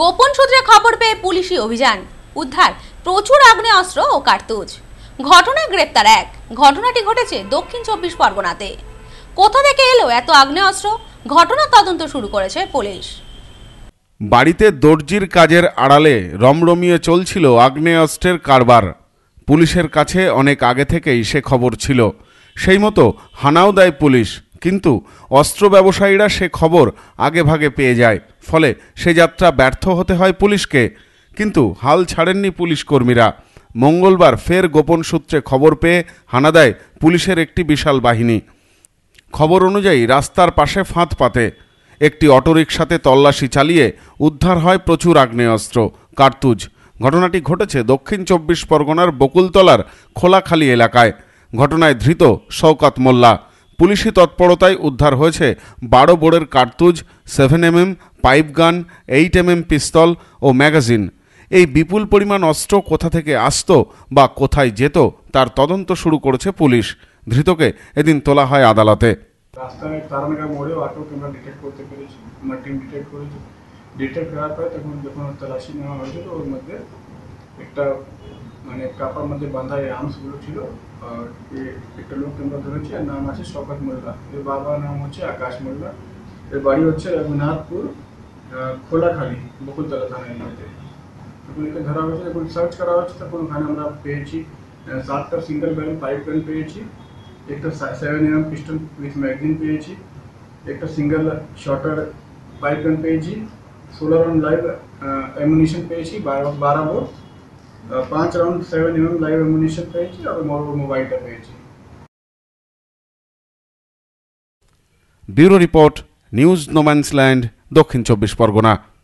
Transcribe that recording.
গোপন সূত্রে খবর পেয়ে পুলিশি অভিযান উদ্ধার প্রচুর আগ্নেয়াস্ত্র ও কার্তুজ ঘটনায় গ্রেপ্তার এক ঘটনাটি ঘটেছে দক্ষিণ চব্বিশ পরগনাতে কোথা থেকে এলো এত আগ্নেয়াস্ত্র ঘটনা তদন্ত শুরু করেছে পুলিশ বাড়িতে দর্জির কাজের আড়ালে রমরমিয়ে চলছিল আগ্নেয়াস্ত্রের কারবার পুলিশের কাছে অনেক আগে থেকেই সে খবর ছিল সেই মতো হানাও দেয় পুলিশ কিন্তু অস্ত্র ব্যবসায়ীরা সে খবর আগেভাগে পেয়ে যায় ফলে সে যাত্রা ব্যর্থ হতে হয় পুলিশকে কিন্তু হাল ছাড়েননি পুলিশ কর্মীরা মঙ্গলবার ফের গোপন সূত্রে খবর পেয়ে হানা দেয় পুলিশের একটি বিশাল বাহিনী খবর অনুযায়ী রাস্তার পাশে ফাঁদ পাতে একটি অটোরিকশাতে তল্লাশি চালিয়ে উদ্ধার হয় প্রচুর আগ্নেয়াস্ত্র কার্তুজ ঘটনাটি ঘটেছে দক্ষিণ চব্বিশ পরগনার বকুলতলার খোলাখালি এলাকায় ঘটনায় ধৃত শওকাত মোল্লা পুলিশি তৎপরতায় উদ্ধার হয়েছে বারো বোর্ডের কার্তুজ seven MM pipe gun eight MM pistol ও ম্যাগাজিন এই বিপুল পরিমাণ অস্ত্র কোথা থেকে আসত বা কোথায় যেত তার তদন্ত শুরু করেছে পুলিশ ধৃতকে এদিন তোলা হয় আদালতে ডিটেক্ট মানে করার পরে তখন যখন নেওয়া হয়েছিল ওর মধ্যে একটা અને એક કાપામંતે બાંધાયે આમ સુરૂચિલો એક એક લોક કેમ ધરા છે નામ છે શફત મુલ્લા એ બાબા નામ છે આકાશ મુલ્લા એ વાડી છે રમુનतपुर ખોડા ખાલી બહુત જલત આને તે કુલ કે ધરાવ છે ને કુલ સર્ચ કરાવ છે તો કુલ ખાનામરા પેછી 7 તો સિંગલ બેલ 520 પેછી એક તો 7mm પિસ્ટન વિથ મેગઝિન પેછી એક તો સિંગલ શોર્ટર 520 પેછી સોલર અને લાઈવ એમુનિશન પેછી 12 12 બો পাঁচ round seven M M live ammunition পেয়েছি আর মোবাইলটা পেয়েছি ব্যুরো রিপোর্ট নিউজ নোম্যান্সল্যান্ড দক্ষিণ চব্বিশ পরগনা